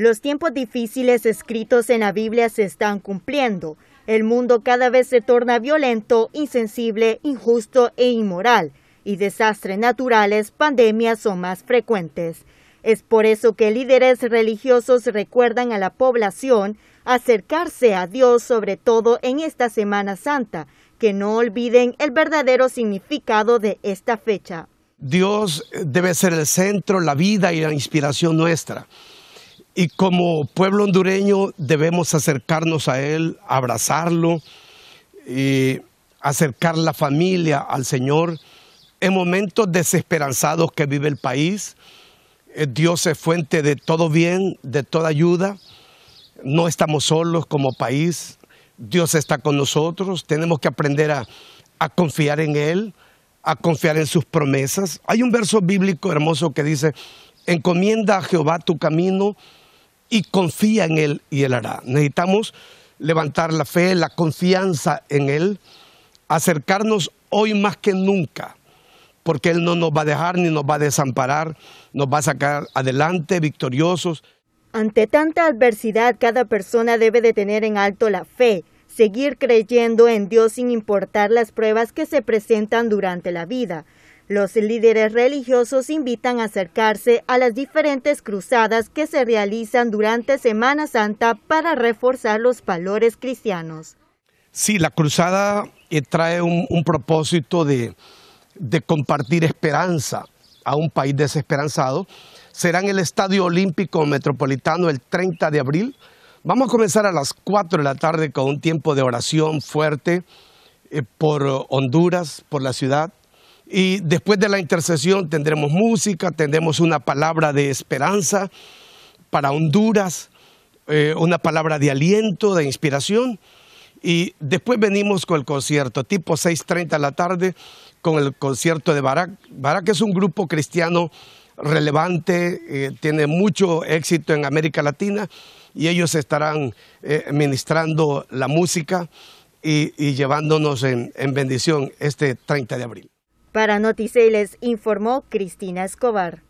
Los tiempos difíciles escritos en la Biblia se están cumpliendo. El mundo cada vez se torna violento, insensible, injusto e inmoral, y desastres naturales, pandemias son más frecuentes. Es por eso que líderes religiosos recuerdan a la población acercarse a Dios, sobre todo en esta Semana Santa, que no olviden el verdadero significado de esta fecha. Dios debe ser el centro, la vida y la inspiración nuestra y como pueblo hondureño debemos acercarnos a Él, abrazarlo, y acercar la familia al Señor. En momentos desesperanzados que vive el país, eh, Dios es fuente de todo bien, de toda ayuda. No estamos solos como país, Dios está con nosotros, tenemos que aprender a, a confiar en Él, a confiar en sus promesas. Hay un verso bíblico hermoso que dice, encomienda a Jehová tu camino y confía en Él y Él hará. Necesitamos levantar la fe, la confianza en Él, acercarnos hoy más que nunca, porque Él no nos va a dejar ni nos va a desamparar, nos va a sacar adelante victoriosos. Ante tanta adversidad, cada persona debe de tener en alto la fe, seguir creyendo en Dios sin importar las pruebas que se presentan durante la vida. Los líderes religiosos invitan a acercarse a las diferentes cruzadas que se realizan durante Semana Santa para reforzar los valores cristianos. Sí, la cruzada eh, trae un, propósito de, compartir esperanza a un país desesperanzado. Será en el Estadio Olímpico Metropolitano el 30 de abril. Vamos a comenzar a las 4 de la tarde con un tiempo de oración fuerte eh, por Honduras, por la ciudad, y después de la intercesión tendremos música, tendremos una palabra de esperanza para Honduras, eh, una palabra de aliento, de inspiración. Y después venimos con el concierto, tipo 6.30 de la tarde, con el concierto de Barak. Barak es un grupo cristiano relevante, eh, tiene mucho éxito en América Latina y ellos estarán eh, ministrando la música y, llevándonos en bendición este 30 de abril. Para Noticel informó Cristina Escobar.